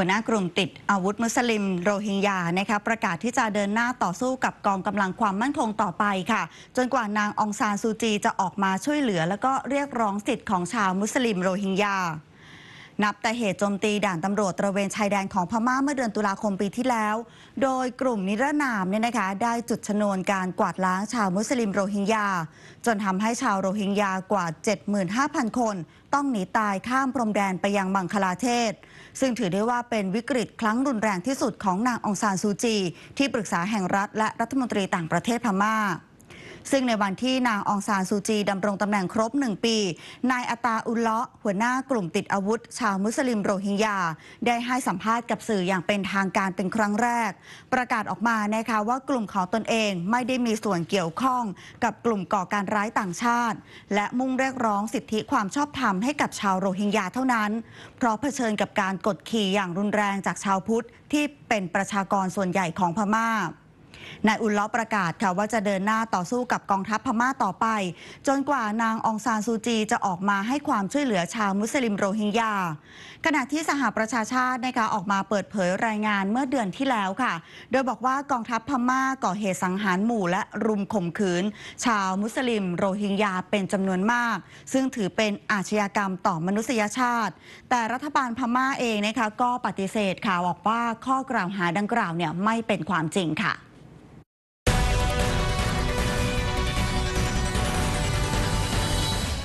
หัวหน้ากลุ่มติดอาวุธมุสลิมโรฮิงญานะคะประกาศที่จะเดินหน้าต่อสู้กับกองกำลังความมั่นคงต่อไปค่ะ จนกว่านางองซานซูจีจะออกมาช่วยเหลือ แล้วก็เรียกร้องสิทธิ์ของชาวมุสลิมโรฮิงญานับแต่เหตุโจมตี ด่านตำรวจตระเวนชายแดนของพม่าเมื่อเดือนตุลาคมปีที่แล้ว โดยกลุ่มนิรนามเนี่ยนะคะได้จุดชนวนการกวาดล้างชาวมุสลิมโรฮิงญาจนทำให้ชาวโรฮิงญากว่า 75,000 คน ต้องหนีตายข้ามพรมแดนไปยังบังคลาเทศ ซึ่งถือได้ว่าเป็นวิกฤต ครั้งรุนแรงที่สุดของนางองซานซูจี ที่ปรึกษาแห่งรัฐและรัฐมนตรีต่างประเทศพม่าซึ่งในวันที่นางองซานซูจีดำรงตำแหน่งครบหนึ่งปี นายอาตาอุลเลาะหัวหน้ากลุ่มติดอาวุธ ชาวมุสลิมโรฮิงญาได้ให้สัมภาษณ์กับสื่ออย่างเป็นทางการเป็นครั้งแรก ประกาศออกมานะคะว่ากลุ่มของตนเองไม่ได้มีส่วนเกี่ยวข้อง กับกลุ่มก่อการร้ายต่างชาติ และมุ่งเรียกร้องสิทธิความชอบธรรมให้กับชาวโรฮิงญาเท่านั้นเพราะเผชิญกับการกดขี่อย่างรุนแรงจากชาวพุทธที่เป็นประชากรส่วนใหญ่ของพม่านายอุลล้อประกาศค่ะว่าจะเดินหน้าต่อสู้กับกองทัพพม่าต่อไป จนกว่านางองซานซูจีจะออกมาให้ความช่วยเหลือชาวมุสลิมโรฮิงญาขณะที่สหประชาชาตินะคะออกมาเปิดเผยรายงานเมื่อเดือนที่แล้วค่ะ โดยบอกว่ากองทัพพม่าก่อเหตุสังหารหมู่และรุมข่มขืน ชาวมุสลิมโรฮิงญาเป็นจำนวนมาก ซึ่งถือเป็นอาชญากรรมต่อมนุษยชาติ แต่รัฐบาลพม่าเองนะคะก็ปฏิเสธข่าวบอกว่าข้อกล่าวหาดังกล่าวเนี่ยไม่เป็นความจริงค่ะ